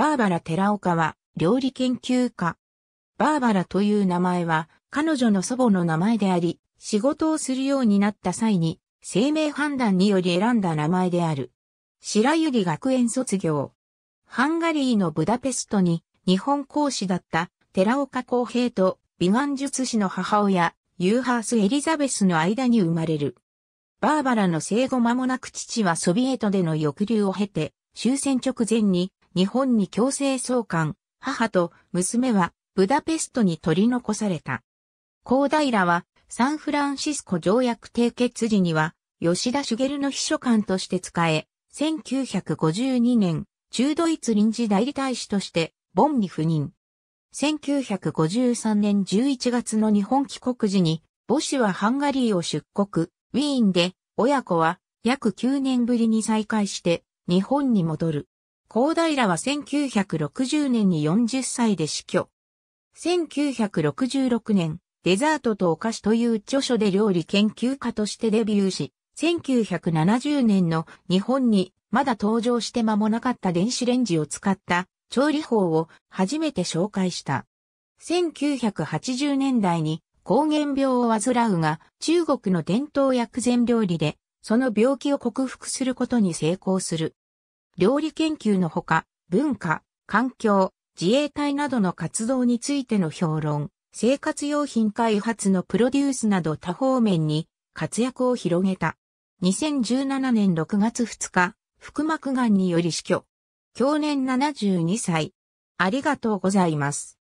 バーバラ・寺岡は、料理研究家。バーバラという名前は、彼女の祖母の名前であり、仕事をするようになった際に、生命判断により選んだ名前である。白百合学園卒業。ハンガリーのブダペストに、日本講師だった寺岡公平と美顔術師の母親、ユーハース・エリザベスの間に生まれる。バーバラの生後間もなく父はソビエトでの抑留を経て、終戦直前に日本に強制送還、母と娘はブダペストに取り残された。高平はサンフランシスコ条約締結時には吉田茂の秘書官として使え、1952年、中ドイツ臨時代理大使としてボンに赴任。1953年11月の日本帰国時に、母子はハンガリーを出国、ウィーンで、親子は約9年ぶりに再会して、日本に戻る。高平は1960年に40歳で死去。1966年、デザートとお菓子という著書で料理研究家としてデビューし、1970年の日本にまだ登場して間もなかった電子レンジを使った調理法を初めて紹介した。1980年代に膠原病を患うが中国の伝統薬膳料理でその病気を克服することに成功する。料理研究のほか、文化、環境、自衛隊などの活動についての評論、生活用品開発のプロデュースなど多方面に活躍を広げた。2017年6月2日、腹膜がんにより死去。去年72歳。ありがとうございます。